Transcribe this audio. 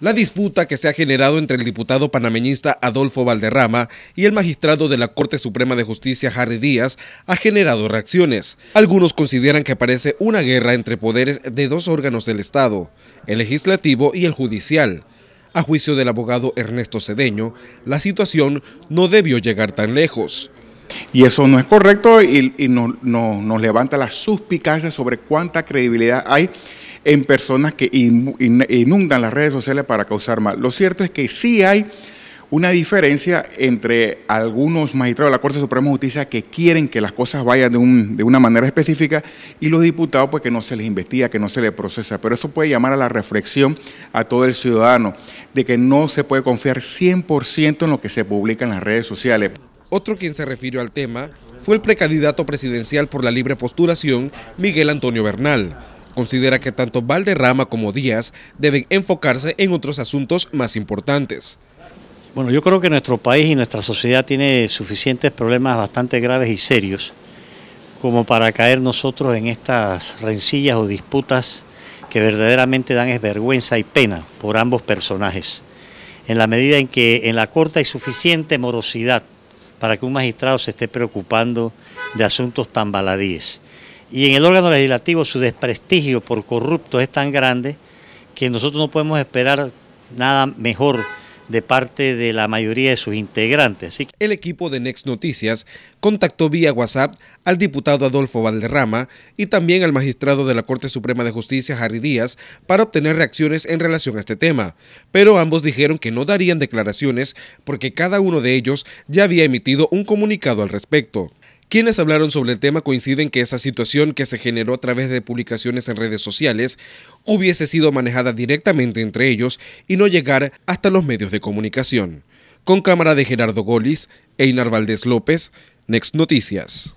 La disputa que se ha generado entre el diputado panameñista Adolfo Valderrama y el magistrado de la Corte Suprema de Justicia Harry Díaz ha generado reacciones. Algunos consideran que parece una guerra entre poderes de dos órganos del Estado, el legislativo y el judicial. A juicio del abogado Ernesto Cedeño, la situación no debió llegar tan lejos. Y eso no es correcto y, no, nos levanta la suspicacia sobre cuánta credibilidad hay en personas que inundan las redes sociales para causar mal. Lo cierto es que sí hay una diferencia entre algunos magistrados de la Corte Suprema de Justicia que quieren que las cosas vayan de, una manera específica y los diputados pues que no se les investiga, que no se les procesa. Pero eso puede llamar a la reflexión a todo el ciudadano de que no se puede confiar 100% en lo que se publica en las redes sociales. Otro quien se refirió al tema fue el precandidato presidencial por la libre postulación, Miguel Antonio Bernal considera que tanto Valderrama como Díaz deben enfocarse en otros asuntos más importantes. Bueno, yo creo que nuestro país y nuestra sociedad tiene suficientes problemas bastante graves y serios como para caer nosotros en estas rencillas o disputas que verdaderamente dan esvergüenza vergüenza y pena por ambos personajes. En la medida en que en la corta hay suficiente morosidad para que un magistrado se esté preocupando de asuntos tan baladíes. Y en el órgano legislativo su desprestigio por corrupto es tan grande que nosotros no podemos esperar nada mejor de parte de la mayoría de sus integrantes. El equipo de Next Noticias contactó vía WhatsApp al diputado Adolfo Valderrama y también al magistrado de la Corte Suprema de Justicia, Harry Díaz, para obtener reacciones en relación a este tema. Pero ambos dijeron que no darían declaraciones porque cada uno de ellos ya había emitido un comunicado al respecto. Quienes hablaron sobre el tema coinciden que esa situación que se generó a través de publicaciones en redes sociales hubiese sido manejada directamente entre ellos y no llegar hasta los medios de comunicación. Con cámara de Gerardo Golis, Einar Valdés López, Next Noticias.